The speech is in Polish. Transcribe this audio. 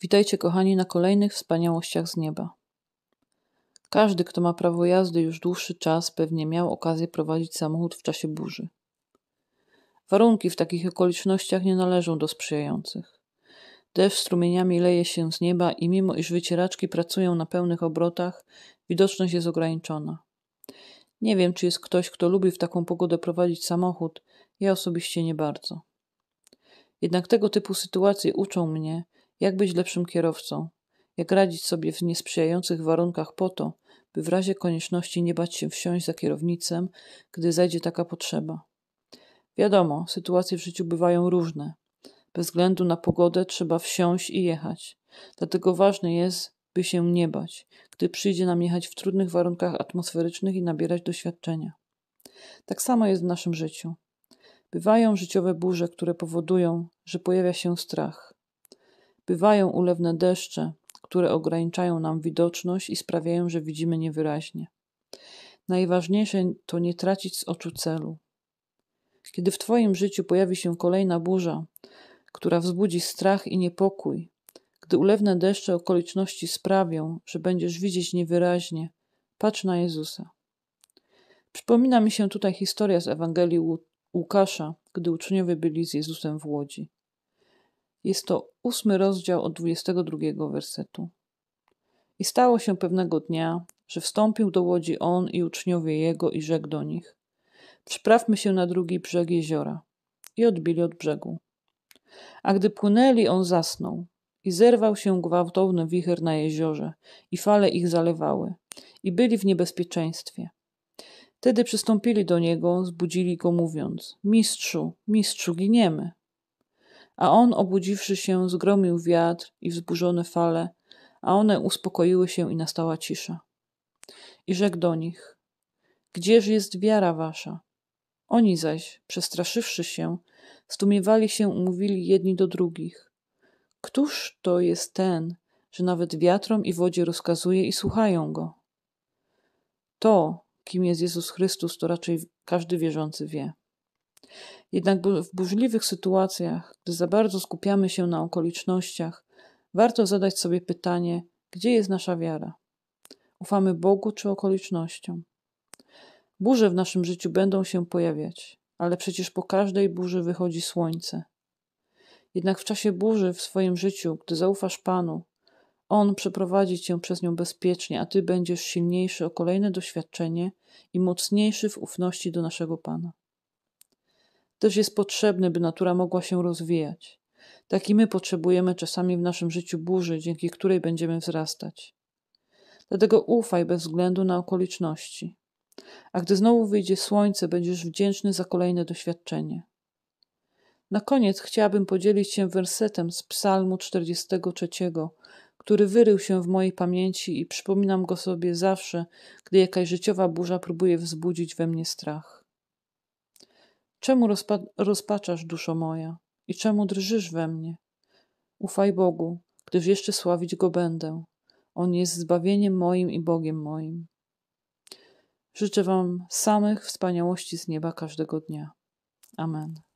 Witajcie, kochani, na kolejnych wspaniałościach z nieba. Każdy, kto ma prawo jazdy już dłuższy czas, pewnie miał okazję prowadzić samochód w czasie burzy. Warunki w takich okolicznościach nie należą do sprzyjających. Deszcz strumieniami leje się z nieba i mimo iż wycieraczki pracują na pełnych obrotach, widoczność jest ograniczona. Nie wiem, czy jest ktoś, kto lubi w taką pogodę prowadzić samochód. Ja osobiście nie bardzo. Jednak tego typu sytuacje uczą mnie, jak być lepszym kierowcą? Jak radzić sobie w niesprzyjających warunkach po to, by w razie konieczności nie bać się wsiąść za kierownicem, gdy zajdzie taka potrzeba? Wiadomo, sytuacje w życiu bywają różne. Bez względu na pogodę trzeba wsiąść i jechać. Dlatego ważne jest, by się nie bać, gdy przyjdzie nam jechać w trudnych warunkach atmosferycznych i nabierać doświadczenia. Tak samo jest w naszym życiu. Bywają życiowe burze, które powodują, że pojawia się strach Bywają ulewne deszcze, które ograniczają nam widoczność i sprawiają, że widzimy niewyraźnie. Najważniejsze to nie tracić z oczu celu. Kiedy w Twoim życiu pojawi się kolejna burza, która wzbudzi strach i niepokój, gdy ulewne deszcze okoliczności sprawią, że będziesz widzieć niewyraźnie, patrz na Jezusa. Przypomina mi się tutaj historia z Ewangelii Łukasza, gdy uczniowie byli z Jezusem w łodzi. Jest to ósmy rozdział od 22 wersetu. I stało się pewnego dnia, że wstąpił do łodzi on i uczniowie jego i rzekł do nich: Przyprawmy się na drugi brzeg jeziora. I odbili od brzegu. A gdy płynęli, on zasnął. I zerwał się gwałtowny wicher na jeziorze, i fale ich zalewały, i byli w niebezpieczeństwie. Tedy przystąpili do niego, zbudzili go mówiąc: Mistrzu, mistrzu, giniemy a on, obudziwszy się, zgromił wiatr i wzburzone fale, a one uspokoiły się i nastała cisza. I rzekł do nich: Gdzież jest wiara wasza? Oni zaś, przestraszywszy się, stumiewali się, umówili jedni do drugich: Któż to jest ten, że nawet wiatrom i wodzie rozkazuje i słuchają go? To, kim jest Jezus Chrystus, to raczej każdy wierzący wie. Jednak w burzliwych sytuacjach, gdy za bardzo skupiamy się na okolicznościach, warto zadać sobie pytanie, gdzie jest nasza wiara? Ufamy Bogu czy okolicznościom? Burze w naszym życiu będą się pojawiać, ale przecież po każdej burzy wychodzi słońce. Jednak w czasie burzy w swoim życiu, gdy zaufasz Panu, On przeprowadzi cię przez nią bezpiecznie, a ty będziesz silniejszy o kolejne doświadczenie i mocniejszy w ufności do naszego Pana też jest potrzebny, by natura mogła się rozwijać. Tak i my potrzebujemy czasami w naszym życiu burzy, dzięki której będziemy wzrastać. Dlatego ufaj bez względu na okoliczności. A gdy znowu wyjdzie słońce, będziesz wdzięczny za kolejne doświadczenie. Na koniec chciałabym podzielić się wersetem z Psalmu 43, który wyrył się w mojej pamięci i przypominam go sobie zawsze, gdy jakaś życiowa burza próbuje wzbudzić we mnie strach. Czemu rozpa rozpaczasz, duszo moja, i czemu drżysz we mnie? Ufaj Bogu, gdyż jeszcze sławić Go będę. On jest zbawieniem moim i Bogiem moim. Życzę Wam samych wspaniałości z nieba każdego dnia. Amen.